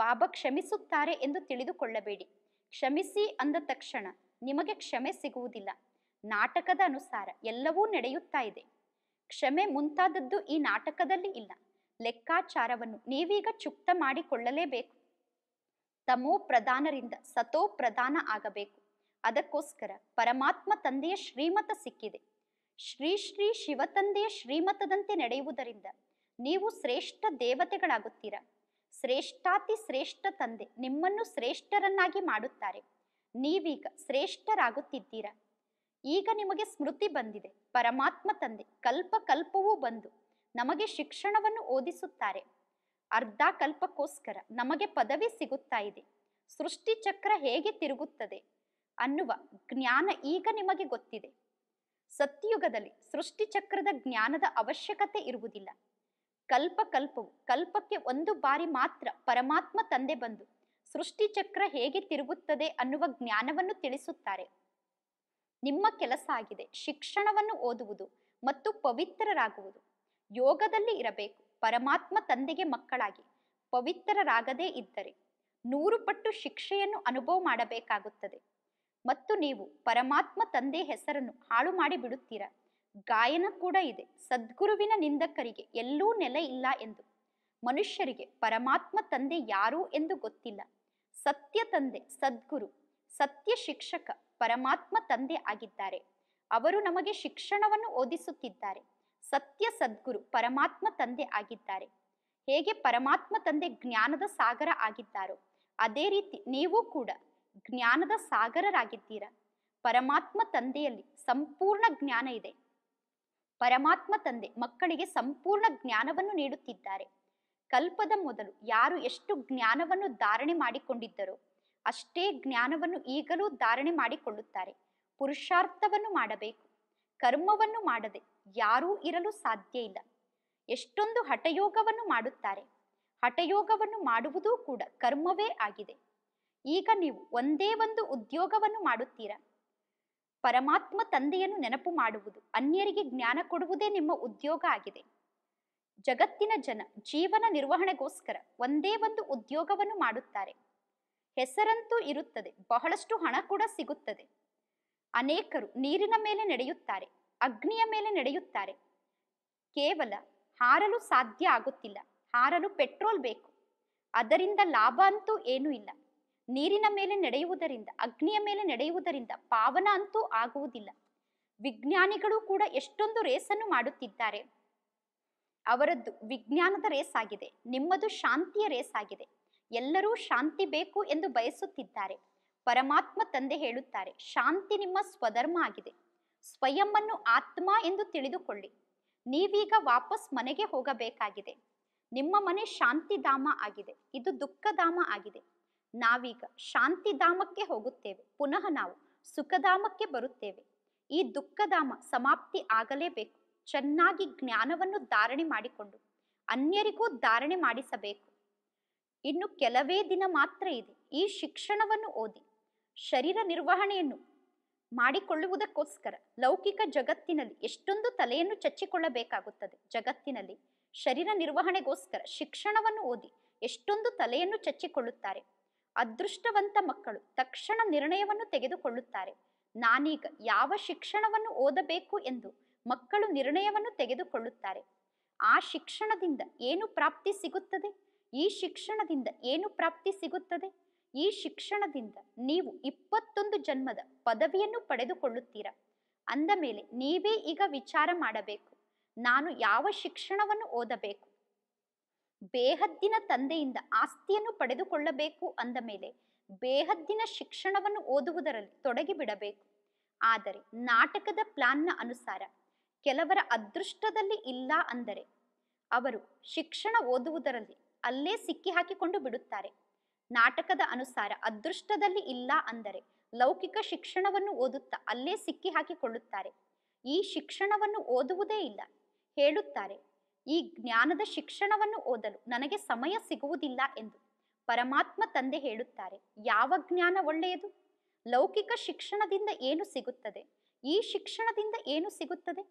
ಬಾಬಾ ಕ್ಷಮಿಸುತ್ತಾರೆ ಎಂದು ತಿಳಿದುಕೊಳ್ಳಬೇಡಿ ಕ್ಷಮಿಸಿ ಅಂದ ತಕ್ಷಣ ನಿಮಗೆ ಕ್ಷಮೆ ಸಿಗುವುದಿಲ್ಲ ನಾಟಕದ ಅನುಸಾರ ಎಲ್ಲವೂ ನಡೆಯುತ್ತಾ ಇದೆ ಕ್ಷಮೆ ಮುಂತಾದದ್ದು ಈ ನಾಟಕದಲ್ಲಿ ಇಲ್ಲ ಲೆಕ್ಕಾಚಾರವನ್ನು ನೀವೀಗ ಚುಕ್ತ ಮಾಡಿಕೊಳ್ಳಲೇಬೇಕು ತಮೋ ಪ್ರಧಾನರಿಂದ ಸತೋ ಪ್ರಧಾನ ಆಗಬೇಕು ಅದಕ್ಕೋಸ್ಕರ ಪರಮಾತ್ಮ ತಂದೆಯ ಶ್ರೀಮತ ಸಿಕ್ಕಿದೆ ಶ್ರೀ ಶ್ರೀ ಶಿವತಂದೆಯ ಶ್ರೀಮತದಂತೆ ನಡೆಯುವುದರಿಂದ ನೀವು ಶ್ರೇಷ್ಠ ದೇವತೆಗಳಾಗುತ್ತೀರಾ ಶ್ರೇಷ್ಠಾತಿ ಶ್ರೇಷ್ಠ ತಂದೆ ನಿಮ್ಮನ್ನು ಶ್ರೇಷ್ಠರನ್ನಾಗಿ ಮಾಡುತ್ತಾರೆ ನೀವೀಗ ಶ್ರೇಷ್ಠರಾಗುತ್ತಿದ್ದೀರಾ ಈಗ ನಿಮಗೆ ಸ್ಮೃತಿ ಬಂದಿದೆ ಪರಮಾತ್ಮ ತಂದೆ ಕಲ್ಪ ಕಲ್ಪವೂ ಬಂದು ನಮಗೆ ಶಿಕ್ಷಣವನ್ನು ಓದಿಸುತ್ತಾರೆ ಅರ್ಧ ಕಲ್ಪಕ್ಕೋಸ್ಕರ ನಮಗೆ ಪದವಿ ಸಿಗುತ್ತಾ ಇದೆ ಸೃಷ್ಟಿ ಚಕ್ರ ಹೇಗೆ ತಿರುಗುತ್ತದೆ ಅನ್ನುವ ಜ್ಞಾನ ಈಗ ನಿಮಗೆ ಗೊತ್ತಿದೆ ಸತ್ಯುಗದಲ್ಲಿ ಸೃಷ್ಟಿ ಚಕ್ರದ ಜ್ಞಾನದ ಅವಶ್ಯಕತೆ ಇರುವುದಿಲ್ಲ ಕಲ್ಪ ಕಲ್ಪವು ಕಲ್ಪಕ್ಕೆ ಒಂದು ಬಾರಿ ಮಾತ್ರ ಪರಮಾತ್ಮ ತಂದೆ ಬಂದು ಸೃಷ್ಟಿ ಚಕ್ರ ಹೇಗೆ ತಿರುಗುತ್ತದೆ ಅನ್ನುವ ಜ್ಞಾನವನ್ನು ತಿಳಿಸುತ್ತಾರೆ ನಿಮ್ಮ ಕೆಲಸ ಆಗಿದೆ ಶಿಕ್ಷಣವನ್ನು ಓದುವುದು ಮತ್ತು ಪವಿತ್ರರಾಗುವುದು ಯೋಗದಲ್ಲಿ ಇರಬೇಕು ಪರಮಾತ್ಮ ತಂದೆಗೆ ಮಕ್ಕಳಾಗಿ ಪವಿತ್ರರಾಗದೇ ಇದ್ದರೆ ನೂರು ಪಟ್ಟು ಶಿಕ್ಷೆಯನ್ನು ಅನುಭವ ಮಾಡಬೇಕಾಗುತ್ತದೆ ಮತ್ತು ನೀವು ಪರಮಾತ್ಮ ತಂದೆ ಹೆಸರನ್ನು ಹಾಳು ಮಾಡಿ ಬಿಡುತ್ತೀರಾ ಗಾಯನ ಕೂಡ ಇದೆ ಸದ್ಗುರುವಿನ ನಿಂದಕರಿಗೆ ಎಲ್ಲೂ ನೆಲೆ ಇಲ್ಲ ಎಂದು ಮನುಷ್ಯರಿಗೆ ಪರಮಾತ್ಮ ತಂದೆ ಯಾರು ಎಂದು ಗೊತ್ತಿಲ್ಲ ಸತ್ಯ ತಂದೆ ಸದ್ಗುರು ಸತ್ಯ ಶಿಕ್ಷಕ ಪರಮಾತ್ಮ ತಂದೆ ಆಗಿದ್ದಾರೆ ಅವರು ನಮಗೆ ಶಿಕ್ಷಣವನ್ನು ಓದಿಸುತ್ತಿದ್ದಾರೆ ಸತ್ಯ ಸದ್ಗುರು ಪರಮಾತ್ಮ ತಂದೆ ಆಗಿದ್ದಾರೆ ಹೇಗೆ ಪರಮಾತ್ಮ ತಂದೆ ಜ್ಞಾನದ ಸಾಗರ ಆಗಿದ್ದಾರೋ ಅದೇ ರೀತಿ ನೀವು ಕೂಡ ಜ್ಞಾನದ ಸಾಗರರಾಗಿದ್ದೀರಾ ಪರಮಾತ್ಮ ತಂದೆಯಲ್ಲಿ ಸಂಪೂರ್ಣ ಜ್ಞಾನ ಇದೆ ಪರಮಾತ್ಮ ತಂದೆ ಮಕ್ಕಳಿಗೆ ಸಂಪೂರ್ಣ ಜ್ಞಾನವನ್ನು ನೀಡುತ್ತಿದ್ದಾರೆ ಕಲ್ಪದ ಮೊದಲು ಯಾರು ಎಷ್ಟು ಜ್ಞಾನವನ್ನು ಧಾರಣೆ ಮಾಡಿಕೊಂಡಿದ್ದರೋ ಅಷ್ಟೇ ಜ್ಞಾನವನ್ನು ಈಗಲೂ ಧಾರಣೆ ಮಾಡಿಕೊಳ್ಳುತ್ತಾರೆ ಪುರುಷಾರ್ಥವನ್ನು ಮಾಡಬೇಕು ಕರ್ಮವನ್ನು ಮಾಡದೆ ಯಾರೂ ಇರಲು ಸಾಧ್ಯ ಇಲ್ಲ ಎಷ್ಟೊಂದು ಹಠಯೋಗವನ್ನು ಮಾಡುತ್ತಾರೆ ಹಠಯೋಗವನ್ನು ಮಾಡುವುದೂ ಕೂಡ ಕರ್ಮವೇ ಆಗಿದೆ ಈಗ ನೀವು ಒಂದೇ ಒಂದು ಉದ್ಯೋಗವನ್ನು ಮಾಡುತ್ತೀರಾ ಪರಮಾತ್ಮ ತಂದೆಯನ್ನು ನೆನಪು ಮಾಡುವುದು ಅನ್ಯರಿಗೆ ಜ್ಞಾನ ಕೊಡುವುದೇ ನಿಮ್ಮ ಉದ್ಯೋಗ ಆಗಿದೆ ಜಗತ್ತಿನ ಜನ ಜೀವನ ನಿರ್ವಹಣೆಗೋಸ್ಕರ ಒಂದೇ ಒಂದು ಉದ್ಯೋಗವನ್ನು ಮಾಡುತ್ತಾರೆ ಹೆಸರಂತೂ ಇರುತ್ತದೆ ಬಹಳಷ್ಟು ಹಣ ಕೂಡ ಸಿಗುತ್ತದೆ ಅನೇಕರು ನೀರಿನ ಮೇಲೆ ನಡೆಯುತ್ತಾರೆ ಅಗ್ನಿಯ ಮೇಲೆ ನಡೆಯುತ್ತಾರೆ ಕೇವಲ ಹಾರಲು ಸಾಧ್ಯ ಆಗುತ್ತಿಲ್ಲ ಹಾರಲು ಪೆಟ್ರೋಲ್ ಬೇಕು ಅದರಿಂದ ಲಾಭ ಅಂತೂ ಏನೂ ಇಲ್ಲ ನೀರಿನ ಮೇಲೆ ನಡೆಯುವುದರಿಂದ ಅಗ್ನಿಯ ಮೇಲೆ ನಡೆಯುವುದರಿಂದ ಪಾವನ ಅಂತೂ ಆಗುವುದಿಲ್ಲ ವಿಜ್ಞಾನಿಗಳು ಕೂಡ ಎಷ್ಟೊಂದು ರೇಸನ್ನು ಮಾಡುತ್ತಿದ್ದಾರೆ ಅವರದ್ದು ವಿಜ್ಞಾನದ ರೇಸ್ ಆಗಿದೆ ನಿಮ್ಮದು ಶಾಂತಿಯ ರೇಸ್ ಆಗಿದೆ ಎಲ್ಲರೂ ಶಾಂತಿ ಬೇಕು ಎಂದು ಬಯಸುತ್ತಿದ್ದಾರೆ ಪರಮಾತ್ಮ ತಂದೆ ಹೇಳುತ್ತಾರೆ ಶಾಂತಿ ನಿಮ್ಮ ಸ್ವಧರ್ಮ ಆಗಿದೆ ಸ್ವಯಂನ್ನು ಆತ್ಮ ಎಂದು ತಿಳಿದುಕೊಳ್ಳಿ ನೀವೀಗ ವಾಪಸ್ ಮನೆಗೆ ಹೋಗಬೇಕಾಗಿದೆ ನಿಮ್ಮ ಮನೆ ಶಾಂತಿಧಾಮ ಆಗಿದೆ ಇದು ದುಃಖಧಾಮ ಆಗಿದೆ ನಾವೀಗ ಶಾಂತಿಧಾಮಕ್ಕೆ ಹೋಗುತ್ತೇವೆ ಪುನಃ ನಾವು ಸುಖಧಾಮಕ್ಕೆ ಬರುತ್ತೇವೆ ಈ ದುಃಖಧಾಮ ಸಮಾಪ್ತಿ ಆಗಲೇಬೇಕು ಚೆನ್ನಾಗಿ ಜ್ಞಾನವನ್ನು ಧಾರಣೆ ಮಾಡಿಕೊಂಡು ಅನ್ಯರಿಗೂ ಧಾರಣೆ ಮಾಡಿಸಬೇಕು ಇನ್ನು ಕೆಲವೇ ದಿನ ಮಾತ್ರ ಇದೆ ಈ ಶಿಕ್ಷಣವನ್ನು ಓದಿ ಶರೀರ ನಿರ್ವಹಣೆಯನ್ನು ಮಾಡಿಕೊಳ್ಳುವುದಕ್ಕೋಸ್ಕರ ಲೌಕಿಕ ಜಗತ್ತಿನಲ್ಲಿ ಎಷ್ಟೊಂದು ತಲೆಯನ್ನು ಚಚ್ಚಿಕೊಳ್ಳಬೇಕಾಗುತ್ತದೆ ಜಗತ್ತಿನಲ್ಲಿ ಶರೀರ ನಿರ್ವಹಣೆಗೋಸ್ಕರ ಶಿಕ್ಷಣವನ್ನು ಓದಿ ಎಷ್ಟೊಂದು ತಲೆಯನ್ನು ಚಚ್ಚಿಕೊಳ್ಳುತ್ತಾರೆ ಅದೃಷ್ಟವಂತ ಮಕ್ಕಳು ತಕ್ಷಣ ನಿರ್ಣಯವನ್ನು ತೆಗೆದುಕೊಳ್ಳುತ್ತಾರೆ ನಾನೀಗ ಯಾವ ಶಿಕ್ಷಣವನ್ನು ಓದಬೇಕು ಎಂದು ಮಕ್ಕಳು ನಿರ್ಣಯವನ್ನು ತೆಗೆದುಕೊಳ್ಳುತ್ತಾರೆ ಆ ಶಿಕ್ಷಣದಿಂದ ಏನು ಪ್ರಾಪ್ತಿ ಸಿಗುತ್ತದೆ ಈ ಶಿಕ್ಷಣದಿಂದ ಏನು ಪ್ರಾಪ್ತಿ ಸಿಗುತ್ತದೆ ಈ ಶಿಕ್ಷಣದಿಂದ ನೀವು ಇಪ್ಪತ್ತೊಂದು ಜನ್ಮದ ಪದವಿಯನ್ನು ಪಡೆದುಕೊಳ್ಳುತ್ತೀರಾ ಅಂದ ಮೇಲೆ ನೀವೇ ಈಗ ವಿಚಾರ ಮಾಡಬೇಕು ನಾನು ಯಾವ ಶಿಕ್ಷಣವನ್ನು ಓದಬೇಕು ಬೇಹದ್ದಿನ ತಂದೆಯಿಂದ ಆಸ್ತಿಯನ್ನು ಪಡೆದುಕೊಳ್ಳಬೇಕು ಅಂದ ಮೇಲೆ ಬೇಹದ್ದಿನ ಶಿಕ್ಷಣವನ್ನು ಓದುವುದರಲ್ಲಿ ತೊಡಗಿ ಬಿಡಬೇಕು ಆದರೆ ನಾಟಕದ ಪ್ಲಾನ್ನ ಅನುಸಾರ ಕೆಲವರ ಅದೃಷ್ಟದಲ್ಲಿ ಇಲ್ಲ ಅಂದರೆ ಅವರು ಶಿಕ್ಷಣ ಓದುವುದರಲ್ಲಿ ಅಲ್ಲೇ ಸಿಕ್ಕಿ ಹಾಕಿಕೊಂಡು ಬಿಡುತ್ತಾರೆ ನಾಟಕದ ಅನುಸಾರ ಅದೃಷ್ಟದಲ್ಲಿ ಇಲ್ಲ ಅಂದರೆ ಲೌಕಿಕ ಶಿಕ್ಷಣವನ್ನು ಓದುತ್ತಾ ಅಲ್ಲೇ ಸಿಕ್ಕಿ ಹಾಕಿಕೊಳ್ಳುತ್ತಾರೆ ಈ ಶಿಕ್ಷಣವನ್ನು ಓದುವುದೇ ಇಲ್ಲ ಹೇಳುತ್ತಾರೆ ಈ ಜ್ಞಾನದ ಶಿಕ್ಷಣವನ್ನು ಓದಲು ನನಗೆ ಸಮಯ ಸಿಗುವುದಿಲ್ಲ ಎಂದು ಪರಮಾತ್ಮ ತಂದೆ ಹೇಳುತ್ತಾರೆ ಯಾವ ಜ್ಞಾನ ಒಳ್ಳೆಯದು ಲೌಕಿಕ ಶಿಕ್ಷಣದಿಂದ ಏನು ಸಿಗುತ್ತದೆ ಈ ಶಿಕ್ಷಣದಿಂದ ಏನು ಸಿಗುತ್ತದೆ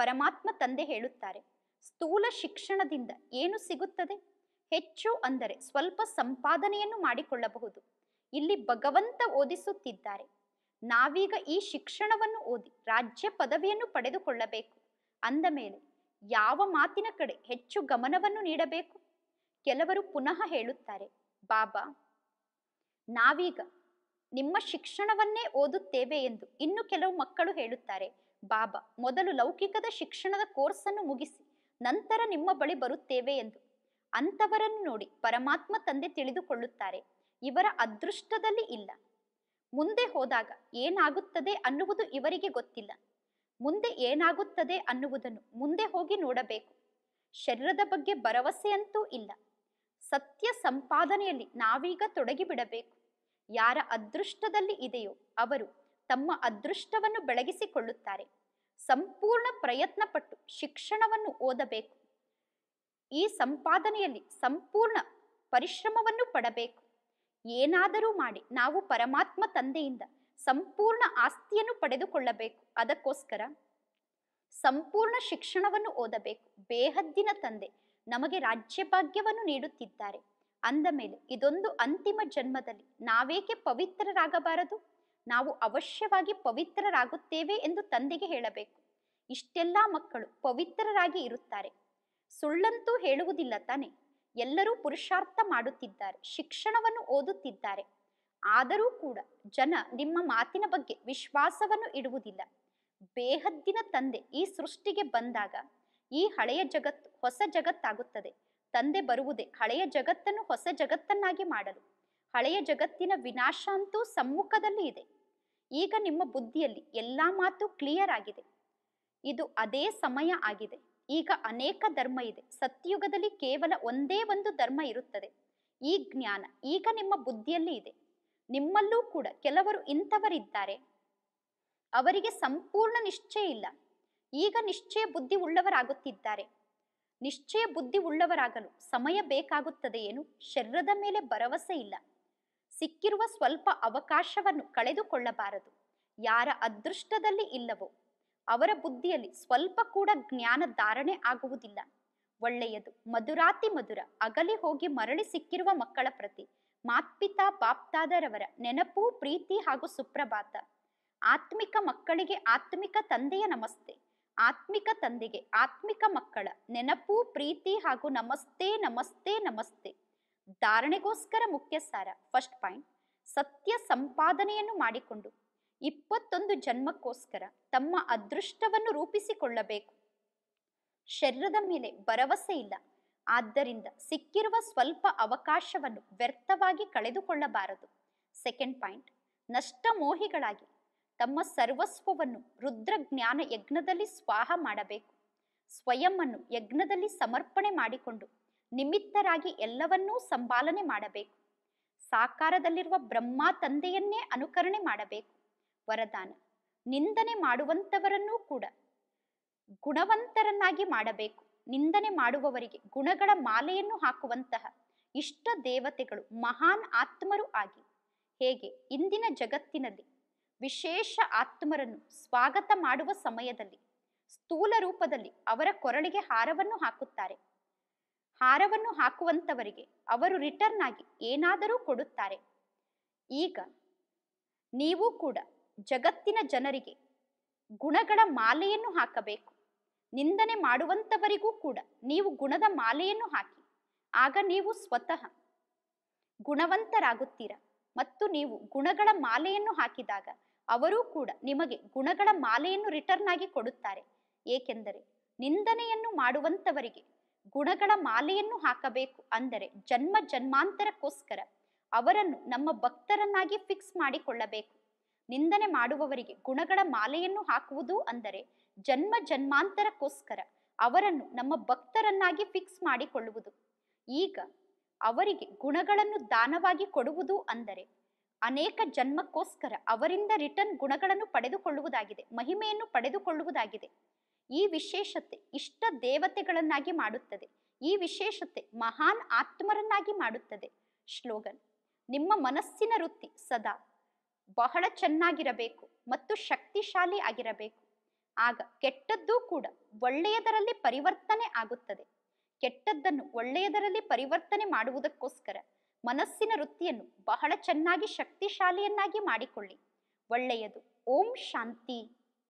ಪರಮಾತ್ಮ ತಂದೆ ಹೇಳುತ್ತಾರೆ ಸ್ಥೂಲ ಶಿಕ್ಷಣದಿಂದ ಏನು ಸಿಗುತ್ತದೆ ಹೆಚ್ಚು ಅಂದರೆ ಸ್ವಲ್ಪ ಸಂಪಾದನೆಯನ್ನು ಮಾಡಿಕೊಳ್ಳಬಹುದು ಇಲ್ಲಿ ಭಗವಂತ ಓದಿಸುತ್ತಿದ್ದಾರೆ ನಾವೀಗ ಈ ಶಿಕ್ಷಣವನ್ನು ಓದಿ ರಾಜ್ಯ ಪದವಿಯನ್ನು ಪಡೆದುಕೊಳ್ಳಬೇಕು ಅಂದ ಮೇಲೆ ಯಾವ ಮಾತಿನ ಕಡೆ ಹೆಚ್ಚು ಗಮನವನ್ನು ನೀಡಬೇಕು ಕೆಲವರು ಪುನಃ ಹೇಳುತ್ತಾರೆ ಬಾಬಾ ನಾವೀಗ ನಿಮ್ಮ ಶಿಕ್ಷಣವನ್ನೇ ಓದುತ್ತೇವೆ ಎಂದು ಇನ್ನು ಕೆಲವು ಮಕ್ಕಳು ಹೇಳುತ್ತಾರೆ ಬಾಬಾ ಮೊದಲು ಲೌಕಿಕದ ಶಿಕ್ಷಣದ ಕೋರ್ಸನ್ನು ಮುಗಿಸಿ ನಂತರ ನಿಮ್ಮ ಬಳಿ ಬರುತ್ತೇವೆ ಎಂದು ಅಂಥವರನ್ನು ನೋಡಿ ಪರಮಾತ್ಮ ತಂದೆ ತಿಳಿದುಕೊಳ್ಳುತ್ತಾರೆ ಇವರ ಅದೃಷ್ಟದಲ್ಲಿ ಇಲ್ಲ ಮುಂದೆ ಹೋದಾಗ ಏನಾಗುತ್ತದೆ ಅನ್ನುವುದು ಇವರಿಗೆ ಗೊತ್ತಿಲ್ಲ ಮುಂದೆ ಏನಾಗುತ್ತದೆ ಅನ್ನುವುದನ್ನು ಮುಂದೆ ಹೋಗಿ ನೋಡಬೇಕು ಶರೀರದ ಬಗ್ಗೆ ಭರವಸೆಯಂತೂ ಇಲ್ಲ ಸತ್ಯ ಸಂಪಾದನೆಯಲ್ಲಿ ನಾವೀಗ ತೊಡಗಿಬಿಡಬೇಕು ಬಿಡಬೇಕು ಯಾರ ಅದೃಷ್ಟದಲ್ಲಿ ಇದೆಯೋ ಅವರು ತಮ್ಮ ಅದೃಷ್ಟವನ್ನು ಬೆಳಗಿಸಿಕೊಳ್ಳುತ್ತಾರೆ ಸಂಪೂರ್ಣ ಪ್ರಯತ್ನಪಟ್ಟು ಶಿಕ್ಷಣವನ್ನು ಓದಬೇಕು ಈ ಸಂಪಾದನೆಯಲ್ಲಿ ಸಂಪೂರ್ಣ ಪರಿಶ್ರಮವನ್ನು ಪಡಬೇಕು ಏನಾದರೂ ಮಾಡಿ ನಾವು ಪರಮಾತ್ಮ ತಂದೆಯಿಂದ ಸಂಪೂರ್ಣ ಆಸ್ತಿಯನ್ನು ಪಡೆದುಕೊಳ್ಳಬೇಕು ಅದಕ್ಕೋಸ್ಕರ ಸಂಪೂರ್ಣ ಶಿಕ್ಷಣವನ್ನು ಓದಬೇಕು ಬೇಹದ್ದಿನ ತಂದೆ ನಮಗೆ ರಾಜ್ಯಭಾಗ್ಯವನ್ನು ನೀಡುತ್ತಿದ್ದಾರೆ ಅಂದ ಮೇಲೆ ಇದೊಂದು ಅಂತಿಮ ಜನ್ಮದಲ್ಲಿ ನಾವೇಕೆ ಪವಿತ್ರರಾಗಬಾರದು ನಾವು ಅವಶ್ಯವಾಗಿ ಪವಿತ್ರರಾಗುತ್ತೇವೆ ಎಂದು ತಂದೆಗೆ ಹೇಳಬೇಕು ಇಷ್ಟೆಲ್ಲ ಮಕ್ಕಳು ಪವಿತ್ರರಾಗಿ ಇರುತ್ತಾರೆ ಸುಳ್ಳಂತೂ ಹೇಳುವುದಿಲ್ಲ ತಾನೆ ಎಲ್ಲರೂ ಪುರುಷಾರ್ಥ ಮಾಡುತ್ತಿದ್ದಾರೆ ಶಿಕ್ಷಣವನ್ನು ಓದುತ್ತಿದ್ದಾರೆ ಆದರೂ ಕೂಡ ಜನ ನಿಮ್ಮ ಮಾತಿನ ಬಗ್ಗೆ ವಿಶ್ವಾಸವನ್ನು ಇಡುವುದಿಲ್ಲ ಬೇಹದ್ದಿನ ತಂದೆ ಈ ಸೃಷ್ಟಿಗೆ ಬಂದಾಗ ಈ ಹಳೆಯ ಜಗತ್ತು ಹೊಸ ಜಗತ್ತಾಗುತ್ತದೆ ತಂದೆ ಬರುವುದೇ ಹಳೆಯ ಜಗತ್ತನ್ನು ಹೊಸ ಜಗತ್ತನ್ನಾಗಿ ಮಾಡಲು ಹಳೆಯ ಜಗತ್ತಿನ ವಿನಾಶ ಅಂತೂ ಸಮ್ಮುಖದಲ್ಲಿ ಇದೆ ಈಗ ನಿಮ್ಮ ಬುದ್ಧಿಯಲ್ಲಿ ಎಲ್ಲಾ ಮಾತು ಕ್ಲಿಯರ್ ಆಗಿದೆ ಇದು ಅದೇ ಸಮಯ ಆಗಿದೆ ಈಗ ಅನೇಕ ಧರ್ಮ ಇದೆ ಸತ್ಯುಗದಲ್ಲಿ ಕೇವಲ ಒಂದೇ ಒಂದು ಧರ್ಮ ಇರುತ್ತದೆ ಈ ಜ್ಞಾನ ಈಗ ನಿಮ್ಮ ಬುದ್ಧಿಯಲ್ಲಿ ಇದೆ ನಿಮ್ಮಲ್ಲೂ ಕೂಡ ಕೆಲವರು ಇಂಥವರಿದ್ದಾರೆ ಅವರಿಗೆ ಸಂಪೂರ್ಣ ನಿಶ್ಚಯ ಇಲ್ಲ ಈಗ ನಿಶ್ಚಯ ಬುದ್ಧಿ ಉಳ್ಳವರಾಗುತ್ತಿದ್ದಾರೆ ನಿಶ್ಚಯ ಬುದ್ಧಿ ಉಳ್ಳವರಾಗಲು ಸಮಯ ಬೇಕಾಗುತ್ತದೆ ಏನು ಶರೀರದ ಮೇಲೆ ಭರವಸೆ ಇಲ್ಲ ಸಿಕ್ಕಿರುವ ಸ್ವಲ್ಪ ಅವಕಾಶವನ್ನು ಕಳೆದುಕೊಳ್ಳಬಾರದು ಯಾರ ಅದೃಷ್ಟದಲ್ಲಿ ಇಲ್ಲವೋ ಅವರ ಬುದ್ಧಿಯಲ್ಲಿ ಸ್ವಲ್ಪ ಕೂಡ ಜ್ಞಾನ ಧಾರಣೆ ಆಗುವುದಿಲ್ಲ ಒಳ್ಳೆಯದು ಮಧುರಾತಿ ಮಧುರ ಅಗಲಿ ಹೋಗಿ ಮರಳಿ ಸಿಕ್ಕಿರುವ ಮಕ್ಕಳ ಪ್ರತಿ ಮಾತ್ಪಿತಾ ಬಾಪ್ತಾದರವರ ನೆನಪು ಪ್ರೀತಿ ಹಾಗೂ ಸುಪ್ರಭಾತ ಆತ್ಮಿಕ ಮಕ್ಕಳಿಗೆ ಆತ್ಮಿಕ ತಂದೆಯ ನಮಸ್ತೆ ಆತ್ಮಿಕ ತಂದೆಗೆ ಆತ್ಮಿಕ ಮಕ್ಕಳ ನೆನಪು ಪ್ರೀತಿ ಹಾಗೂ ನಮಸ್ತೆ ನಮಸ್ತೆ ನಮಸ್ತೆ ಧಾರಣೆಗೋಸ್ಕರ ಮುಖ್ಯ ಸಾರ ಫಸ್ಟ್ ಪಾಯಿಂಟ್ ಸತ್ಯ ಸಂಪಾದನೆಯನ್ನು ಮಾಡಿಕೊಂಡು ಇಪ್ಪತ್ತೊಂದು ಜನ್ಮಕ್ಕೋಸ್ಕರ ತಮ್ಮ ಅದೃಷ್ಟವನ್ನು ರೂಪಿಸಿಕೊಳ್ಳಬೇಕು ಶರೀರದ ಮೇಲೆ ಭರವಸೆ ಇಲ್ಲ ಆದ್ದರಿಂದ ಸಿಕ್ಕಿರುವ ಸ್ವಲ್ಪ ಅವಕಾಶವನ್ನು ವ್ಯರ್ಥವಾಗಿ ಕಳೆದುಕೊಳ್ಳಬಾರದು ಸೆಕೆಂಡ್ ಪಾಯಿಂಟ್ ನಷ್ಟಮೋಹಿಗಳಾಗಿ ತಮ್ಮ ಸರ್ವಸ್ವವನ್ನು ರುದ್ರ ಜ್ಞಾನ ಯಜ್ಞದಲ್ಲಿ ಸ್ವಾಹ ಮಾಡಬೇಕು ಸ್ವಯಂವನ್ನು ಯಜ್ಞದಲ್ಲಿ ಸಮರ್ಪಣೆ ಮಾಡಿಕೊಂಡು ನಿಮಿತ್ತರಾಗಿ ಎಲ್ಲವನ್ನೂ ಸಂಪಾಲನೆ ಮಾಡಬೇಕು ಸಾಕಾರದಲ್ಲಿರುವ ಬ್ರಹ್ಮ ತಂದೆಯನ್ನೇ ಅನುಕರಣೆ ಮಾಡಬೇಕು ವರದಾನ ನಿಂದನೆ ಮಾಡುವಂತವರನ್ನೂ ಕೂಡ ಗುಣವಂತರನ್ನಾಗಿ ಮಾಡಬೇಕು ನಿಂದನೆ ಮಾಡುವವರಿಗೆ ಗುಣಗಳ ಮಾಲೆಯನ್ನು ಹಾಕುವಂತಹ ಇಷ್ಟ ದೇವತೆಗಳು ಮಹಾನ್ ಆತ್ಮರು ಆಗಿ ಹೇಗೆ ಇಂದಿನ ಜಗತ್ತಿನಲ್ಲಿ ವಿಶೇಷ ಆತ್ಮರನ್ನು ಸ್ವಾಗತ ಮಾಡುವ ಸಮಯದಲ್ಲಿ ಸ್ಥೂಲ ರೂಪದಲ್ಲಿ ಅವರ ಕೊರಳಿಗೆ ಹಾರವನ್ನು ಹಾಕುತ್ತಾರೆ ಹಾರವನ್ನು ಹಾಕುವಂತವರಿಗೆ ಅವರು ರಿಟರ್ನ್ ಆಗಿ ಏನಾದರೂ ಕೊಡುತ್ತಾರೆ ಈಗ ನೀವು ಕೂಡ ಜಗತ್ತಿನ ಜನರಿಗೆ ಗುಣಗಳ ಮಾಲೆಯನ್ನು ಹಾಕಬೇಕು ನಿಂದನೆ ಮಾಡುವಂಥವರಿಗೂ ಕೂಡ ನೀವು ಗುಣದ ಮಾಲೆಯನ್ನು ಹಾಕಿ ಆಗ ನೀವು ಸ್ವತಃ ಗುಣವಂತರಾಗುತ್ತೀರ ಮತ್ತು ನೀವು ಗುಣಗಳ ಮಾಲೆಯನ್ನು ಹಾಕಿದಾಗ ಅವರೂ ಕೂಡ ನಿಮಗೆ ಗುಣಗಳ ಮಾಲೆಯನ್ನು ರಿಟರ್ನ್ ಆಗಿ ಕೊಡುತ್ತಾರೆ ಏಕೆಂದರೆ ನಿಂದನೆಯನ್ನು ಮಾಡುವಂಥವರಿಗೆ ಗುಣಗಳ ಮಾಲೆಯನ್ನು ಹಾಕಬೇಕು ಅಂದರೆ ಜನ್ಮ ಜನ್ಮಾಂತರಕ್ಕೋಸ್ಕರ ಅವರನ್ನು ನಮ್ಮ ಭಕ್ತರನ್ನಾಗಿ ಫಿಕ್ಸ್ ಮಾಡಿಕೊಳ್ಳಬೇಕು ನಿಂದನೆ ಮಾಡುವವರಿಗೆ ಗುಣಗಳ ಮಾಲೆಯನ್ನು ಹಾಕುವುದು ಅಂದರೆ ಜನ್ಮ ಜನ್ಮಾಂತರಕ್ಕೋಸ್ಕರ ಅವರನ್ನು ನಮ್ಮ ಭಕ್ತರನ್ನಾಗಿ ಫಿಕ್ಸ್ ಮಾಡಿಕೊಳ್ಳುವುದು ಈಗ ಅವರಿಗೆ ಗುಣಗಳನ್ನು ದಾನವಾಗಿ ಕೊಡುವುದು ಅಂದರೆ ಅನೇಕ ಜನ್ಮಕ್ಕೋಸ್ಕರ ಅವರಿಂದ ರಿಟರ್ನ್ ಗುಣಗಳನ್ನು ಪಡೆದುಕೊಳ್ಳುವುದಾಗಿದೆ ಮಹಿಮೆಯನ್ನು ಪಡೆದುಕೊಳ್ಳುವುದಾಗಿದೆ ಈ ವಿಶೇಷತೆ ಇಷ್ಟ ದೇವತೆಗಳನ್ನಾಗಿ ಮಾಡುತ್ತದೆ ಈ ವಿಶೇಷತೆ ಮಹಾನ್ ಆತ್ಮರನ್ನಾಗಿ ಮಾಡುತ್ತದೆ ಶ್ಲೋಗನ್ ನಿಮ್ಮ ಮನಸ್ಸಿನ ವೃತ್ತಿ ಸದಾ ಬಹಳ ಚೆನ್ನಾಗಿರಬೇಕು ಮತ್ತು ಶಕ್ತಿಶಾಲಿ ಆಗಿರಬೇಕು ಆಗ ಕೆಟ್ಟದ್ದೂ ಕೂಡ ಒಳ್ಳೆಯದರಲ್ಲಿ ಪರಿವರ್ತನೆ ಆಗುತ್ತದೆ ಕೆಟ್ಟದ್ದನ್ನು ಒಳ್ಳೆಯದರಲ್ಲಿ ಪರಿವರ್ತನೆ ಮಾಡುವುದಕ್ಕೋಸ್ಕರ ಮನಸ್ಸಿನ ವೃತ್ತಿಯನ್ನು ಬಹಳ ಚೆನ್ನಾಗಿ ಶಕ್ತಿಶಾಲಿಯನ್ನಾಗಿ ಮಾಡಿಕೊಳ್ಳಿ ಒಳ್ಳೆಯದು ಓಂ ಶಾಂತಿ